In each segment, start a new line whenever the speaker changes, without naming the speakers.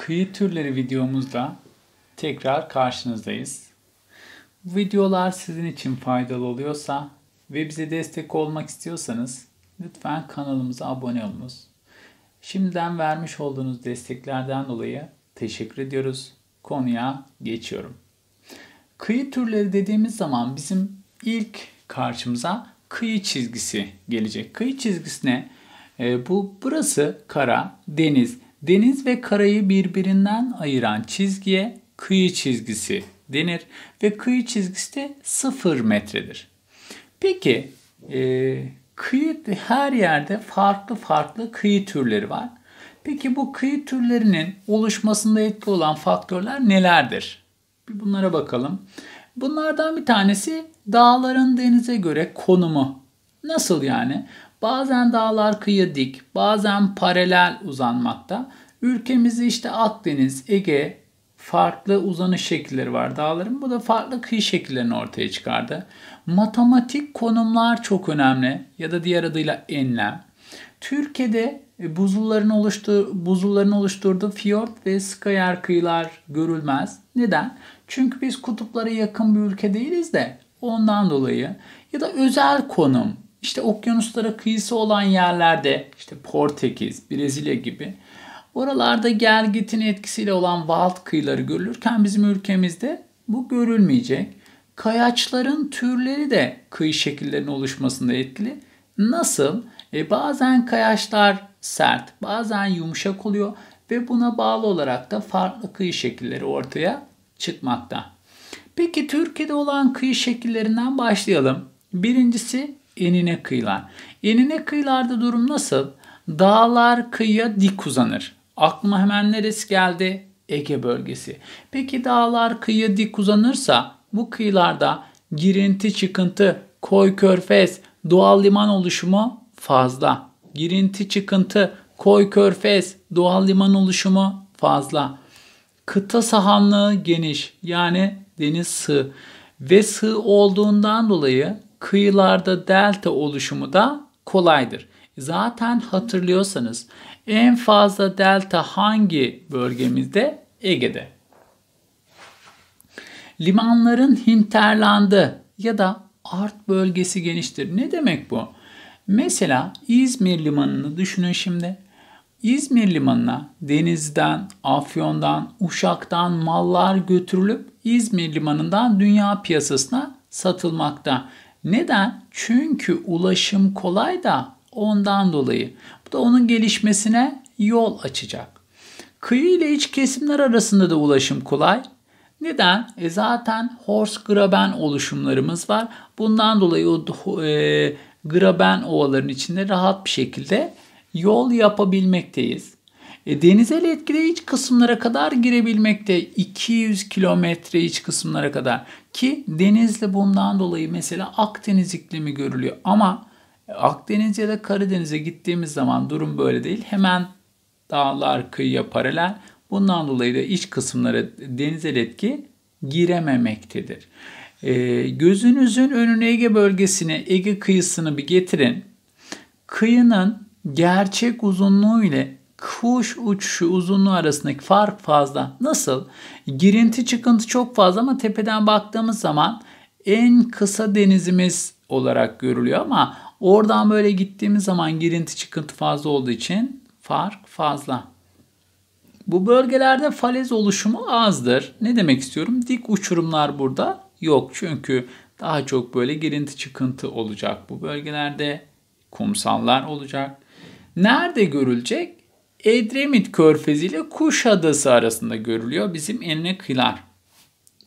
kıyı türleri videomuzda tekrar karşınızdayız. Bu videolar sizin için faydalı oluyorsa ve bize destek olmak istiyorsanız lütfen kanalımıza abone olunuz. Şimdiden vermiş olduğunuz desteklerden dolayı teşekkür ediyoruz. Konuya geçiyorum. Kıyı türleri dediğimiz zaman bizim ilk karşımıza kıyı çizgisi gelecek. Kıyı çizgisine ee, bu burası kara, deniz, Deniz ve karayı birbirinden ayıran çizgiye kıyı çizgisi denir ve kıyı çizgisi de 0 metredir. Peki e, kıyı her yerde farklı farklı kıyı türleri var. Peki bu kıyı türlerinin oluşmasında etki olan faktörler nelerdir? Bir bunlara bakalım. Bunlardan bir tanesi dağların denize göre konumu. Nasıl yani? Bazen dağlar kıyı dik, bazen paralel uzanmakta. Ülkemizi işte Akdeniz, Ege farklı uzanış şekilleri var dağların. Bu da farklı kıyı şekillerini ortaya çıkardı. Matematik konumlar çok önemli ya da diğer adıyla enlem. Türkiye'de e, buzulların, oluştur buzulların oluşturduğu fiyort ve skyer kıyılar görülmez. Neden? Çünkü biz kutuplara yakın bir ülke değiliz de ondan dolayı ya da özel konum işte okyanuslara kıyısı olan yerlerde işte Portekiz, Brezilya gibi oralarda gelgitin etkisiyle olan valt kıyıları görülürken bizim ülkemizde bu görülmeyecek. Kayaçların türleri de kıyı şekillerinin oluşmasında etkili. Nasıl? E bazen kayaçlar sert, bazen yumuşak oluyor ve buna bağlı olarak da farklı kıyı şekilleri ortaya çıkmakta. Peki Türkiye'de olan kıyı şekillerinden başlayalım. Birincisi enine kıyılar. Enine kıyılarda durum nasıl? Dağlar kıyıya dik uzanır. Aklıma hemen neresi geldi? Ege bölgesi. Peki dağlar kıyıya dik uzanırsa bu kıyılarda girinti çıkıntı, koy körfez, doğal liman oluşumu fazla. Girinti çıkıntı, koy körfez, doğal liman oluşumu fazla. Kıta sahanlığı geniş yani deniz sığ ve sığ olduğundan dolayı kıyılarda delta oluşumu da kolaydır. Zaten hatırlıyorsanız en fazla delta hangi bölgemizde? Ege'de. Limanların hinterlandı ya da art bölgesi geniştir. Ne demek bu? Mesela İzmir limanını düşünün şimdi. İzmir limanına denizden, Afyon'dan, Uşak'tan mallar götürülüp İzmir limanından dünya piyasasına satılmakta. Neden? Çünkü ulaşım kolay da ondan dolayı. Bu da onun gelişmesine yol açacak. Kıyı ile iç kesimler arasında da ulaşım kolay. Neden? E zaten horse graben oluşumlarımız var. Bundan dolayı o e, graben ovaların içinde rahat bir şekilde yol yapabilmekteyiz. E, denizel etkide iç kısımlara kadar girebilmekte. 200 kilometre iç kısımlara kadar. Ki denizle bundan dolayı mesela Akdeniz iklimi görülüyor. Ama e, Akdeniz ya da Karadeniz'e gittiğimiz zaman durum böyle değil. Hemen dağlar kıyıya paralel. Bundan dolayı da iç kısımlara denizel etki girememektedir. E, gözünüzün önünü Ege bölgesine, Ege kıyısını bir getirin. Kıyının gerçek uzunluğu ile kuş uçuşu uzunluğu arasındaki fark fazla. Nasıl? Girinti çıkıntı çok fazla ama tepeden baktığımız zaman en kısa denizimiz olarak görülüyor ama oradan böyle gittiğimiz zaman girinti çıkıntı fazla olduğu için fark fazla. Bu bölgelerde falez oluşumu azdır. Ne demek istiyorum? Dik uçurumlar burada yok. Çünkü daha çok böyle girinti çıkıntı olacak bu bölgelerde. Kumsallar olacak. Nerede görülecek? Edremit Körfezi ile Kuşadası arasında görülüyor bizim enine kıyılar.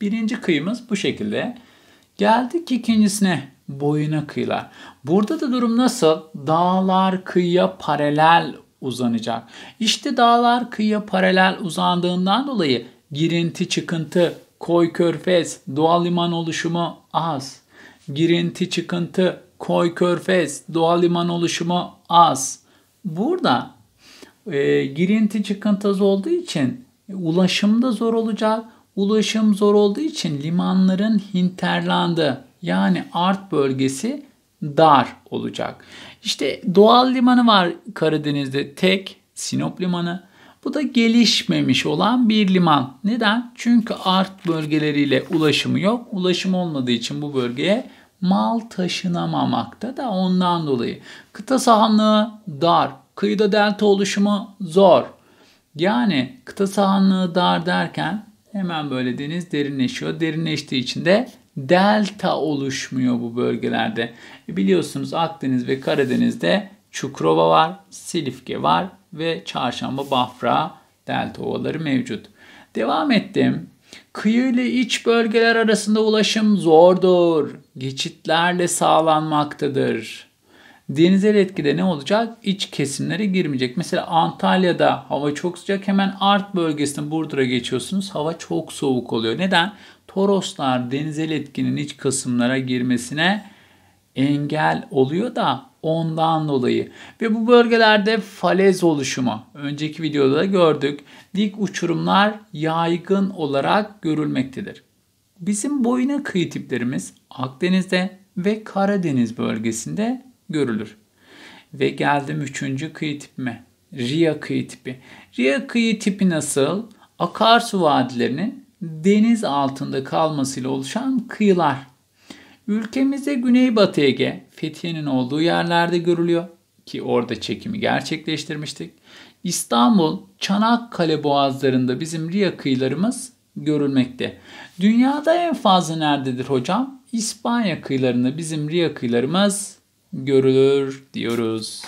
Birinci kıyımız bu şekilde. Geldik ikincisine boyuna kıyılar. Burada da durum nasıl? Dağlar kıyıya paralel uzanacak. İşte dağlar kıyıya paralel uzandığından dolayı girinti çıkıntı, koy körfez, doğal liman oluşumu az. Girinti çıkıntı, koy körfez, doğal liman oluşumu az. Burada e, girinti çıkıntısı olduğu için ulaşımda zor olacak. Ulaşım zor olduğu için limanların hinterlandı yani art bölgesi dar olacak. İşte doğal limanı var Karadeniz'de tek Sinop Limanı. Bu da gelişmemiş olan bir liman. Neden? Çünkü art bölgeleriyle ulaşımı yok. Ulaşım olmadığı için bu bölgeye mal taşınamamakta da ondan dolayı. Kıta sahanlığı dar. Kıyıda delta oluşumu zor. Yani kıta sahanlığı dar derken hemen böyle deniz derinleşiyor. Derinleştiği için de delta oluşmuyor bu bölgelerde. E, biliyorsunuz Akdeniz ve Karadeniz'de Çukurova var, Silifke var ve Çarşamba Bafra delta ovaları mevcut. Devam ettim. Kıyı ile iç bölgeler arasında ulaşım zordur. Geçitlerle sağlanmaktadır denizel etkide ne olacak? İç kesimlere girmeyecek. Mesela Antalya'da hava çok sıcak hemen Art bölgesinde Burdur'a geçiyorsunuz. Hava çok soğuk oluyor. Neden? Toroslar denizel etkinin iç kısımlara girmesine engel oluyor da ondan dolayı. Ve bu bölgelerde falez oluşumu önceki videoda da gördük. Dik uçurumlar yaygın olarak görülmektedir. Bizim boyuna kıyı tiplerimiz Akdeniz'de ve Karadeniz bölgesinde görülür. Ve geldim üçüncü kıyı tipime. Riya kıyı tipi. Riya kıyı tipi nasıl? Akarsu vadilerinin deniz altında kalmasıyla oluşan kıyılar. Ülkemizde Güneybatı Ege, Fethiye'nin olduğu yerlerde görülüyor ki orada çekimi gerçekleştirmiştik. İstanbul, Çanakkale boğazlarında bizim Riya kıyılarımız görülmekte. Dünyada en fazla nerededir hocam? İspanya kıyılarında bizim Riya kıyılarımız görülür diyoruz.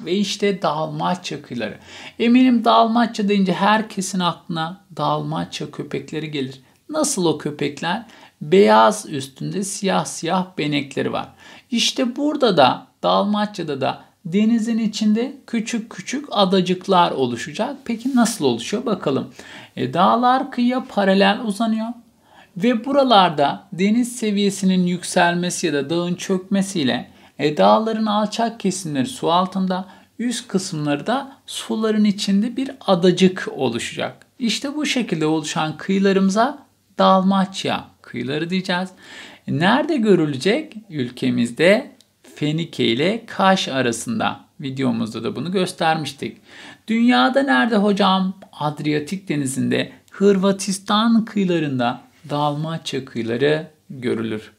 Ve işte Dalmaçya kıyıları. Eminim Dalmaçya deyince herkesin aklına Dalmaçya köpekleri gelir. Nasıl o köpekler? Beyaz üstünde siyah siyah benekleri var. İşte burada da Dalmaçya'da da denizin içinde küçük küçük adacıklar oluşacak. Peki nasıl oluşuyor bakalım. E, dağlar kıyıya paralel uzanıyor. Ve buralarda deniz seviyesinin yükselmesi ya da dağın çökmesiyle e, dağların alçak kesimleri su altında, üst kısımları da suların içinde bir adacık oluşacak. İşte bu şekilde oluşan kıyılarımıza Dalmaçya kıyıları diyeceğiz. Nerede görülecek? Ülkemizde Fenike ile Kaş arasında. Videomuzda da bunu göstermiştik. Dünyada nerede hocam? Adriyatik denizinde, Hırvatistan kıyılarında, dalma kıyıları görülür.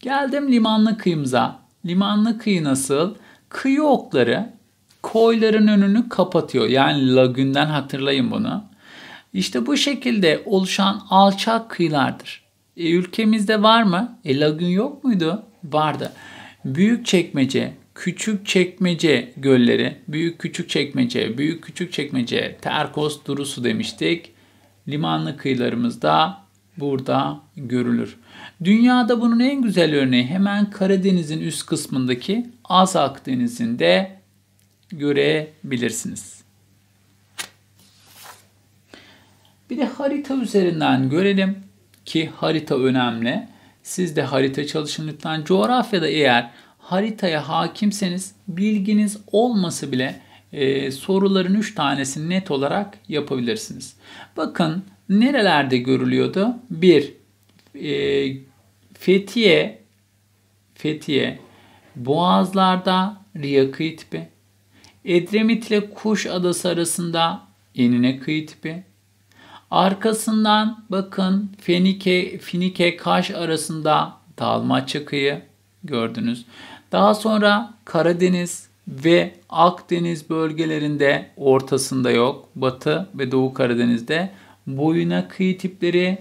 Geldim limanlı kıyımıza. Limanlı kıyı nasıl? Kıyı okları koyların önünü kapatıyor. Yani lagünden hatırlayın bunu. İşte bu şekilde oluşan alçak kıyılardır. E, ülkemizde var mı? E, lagün yok muydu? Vardı. Büyük çekmece, küçük çekmece gölleri, büyük küçük çekmece, büyük küçük çekmece, terkos durusu demiştik. Limanlı kıyılarımızda burada görülür. Dünyada bunun en güzel örneği hemen Karadeniz'in üst kısmındaki Azak Denizi'nde görebilirsiniz. Bir de harita üzerinden görelim ki harita önemli. Siz de harita çalışın lütfen. Coğrafyada eğer haritaya hakimseniz bilginiz olması bile e, soruların 3 tanesini net olarak yapabilirsiniz. Bakın nerelerde görülüyordu? 1. E, Fethiye, Fethiye, Boğazlarda Riyakı tipi, Edremit ile Kuş Adası arasında Enine kıyı tipi, arkasından bakın Fenike, Finike, Kaş arasında Dalmaçya kıyı gördünüz. Daha sonra Karadeniz, ve Akdeniz bölgelerinde ortasında yok. Batı ve Doğu Karadeniz'de boyuna kıyı tipleri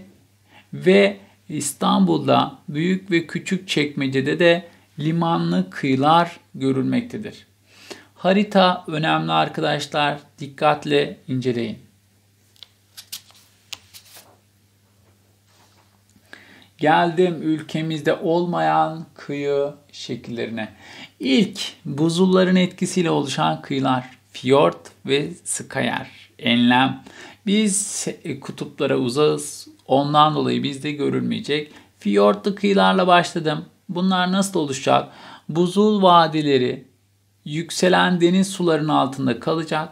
ve İstanbul'da büyük ve küçük çekmecede de limanlı kıyılar görülmektedir. Harita önemli arkadaşlar. Dikkatle inceleyin. Geldim ülkemizde olmayan kıyı şekillerine. İlk buzulların etkisiyle oluşan kıyılar fiyort ve skayer, enlem. Biz e, kutuplara uzağız. Ondan dolayı bizde görülmeyecek. Fiyortlu kıyılarla başladım. Bunlar nasıl oluşacak? Buzul vadileri yükselen deniz sularının altında kalacak.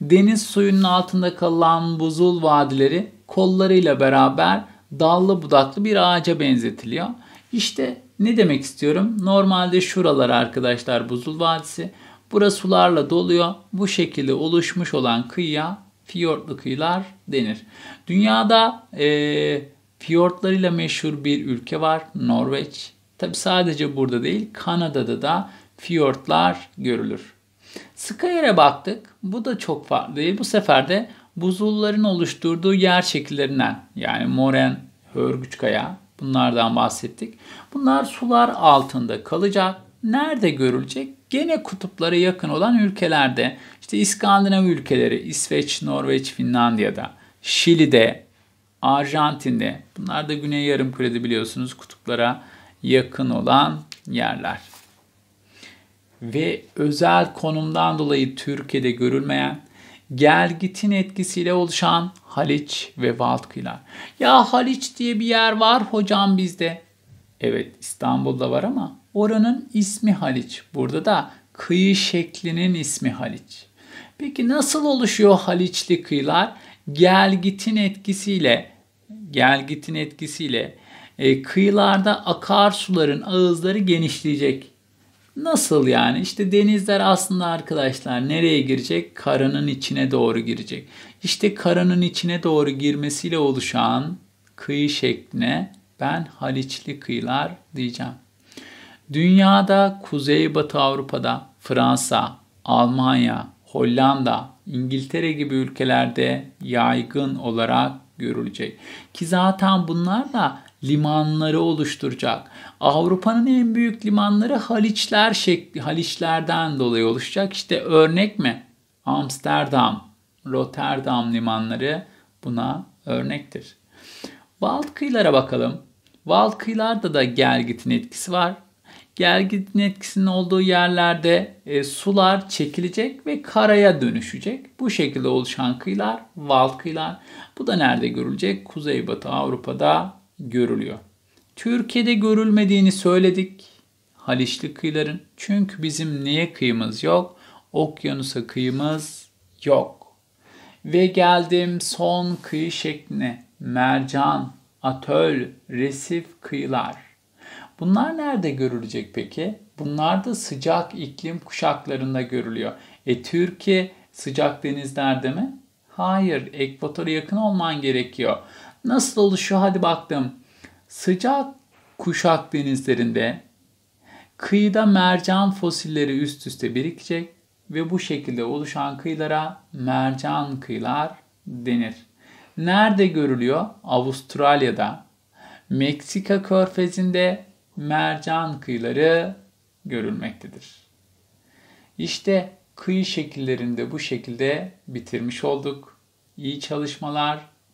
Deniz suyunun altında kalan buzul vadileri kollarıyla beraber dallı budaklı bir ağaca benzetiliyor. İşte ne demek istiyorum? Normalde şuralar arkadaşlar buzul vadisi. Burası sularla doluyor. Bu şekilde oluşmuş olan kıyıya fiyortlu kıyılar denir. Dünyada e, fiyortlarıyla meşhur bir ülke var. Norveç. Tabi sadece burada değil Kanada'da da fiyortlar görülür. Skyer'e baktık. Bu da çok farklı değil. Bu sefer de buzulların oluşturduğu yer şekillerinden yani moren, hörgüç kaya bunlardan bahsettik. Bunlar sular altında kalacak. Nerede görülecek? Gene kutuplara yakın olan ülkelerde. İşte İskandinav ülkeleri, İsveç, Norveç, Finlandiya'da, Şili'de, Arjantin'de. Bunlar da Güney Yarımküre'de biliyorsunuz kutuplara yakın olan yerler. Ve özel konumdan dolayı Türkiye'de görülmeyen gelgitin etkisiyle oluşan Haliç ve Baltkıyılar. Ya Haliç diye bir yer var hocam bizde. Evet İstanbul'da var ama oranın ismi Haliç. Burada da kıyı şeklinin ismi Haliç. Peki nasıl oluşuyor Haliçli kıyılar? Gelgitin etkisiyle, gelgitin etkisiyle e, kıyılarda akarsuların ağızları genişleyecek. Nasıl yani? İşte denizler aslında arkadaşlar nereye girecek? Karanın içine doğru girecek. İşte karanın içine doğru girmesiyle oluşan kıyı şekline ben Haliçli kıyılar diyeceğim. Dünyada Kuzeybatı Avrupa'da Fransa, Almanya, Hollanda, İngiltere gibi ülkelerde yaygın olarak görülecek. Ki zaten bunlar da limanları oluşturacak. Avrupa'nın en büyük limanları Haliçler şekli, Haliçlerden dolayı oluşacak. İşte örnek mi? Amsterdam, Rotterdam limanları buna örnektir. Balt kıyılara bakalım. Balt kıyılarda da gelgitin etkisi var. Gelgitin etkisinin olduğu yerlerde e, sular çekilecek ve karaya dönüşecek. Bu şekilde oluşan kıyılar valt kıyılar. Bu da nerede görülecek? Kuzeybatı Avrupa'da görülüyor. Türkiye'de görülmediğini söyledik. Haliçli kıyıların. Çünkü bizim neye kıyımız yok? Okyanusa kıyımız yok. Ve geldim son kıyı şekline. Mercan, atöl, resif kıyılar. Bunlar nerede görülecek peki? Bunlar da sıcak iklim kuşaklarında görülüyor. E Türkiye sıcak denizlerde mi? Hayır, ekvatora yakın olman gerekiyor nasıl oluşuyor hadi baktım. Sıcak kuşak denizlerinde kıyıda mercan fosilleri üst üste birikecek ve bu şekilde oluşan kıyılara mercan kıyılar denir. Nerede görülüyor? Avustralya'da. Meksika körfezinde mercan kıyıları görülmektedir. İşte kıyı şekillerinde bu şekilde bitirmiş olduk. İyi çalışmalar.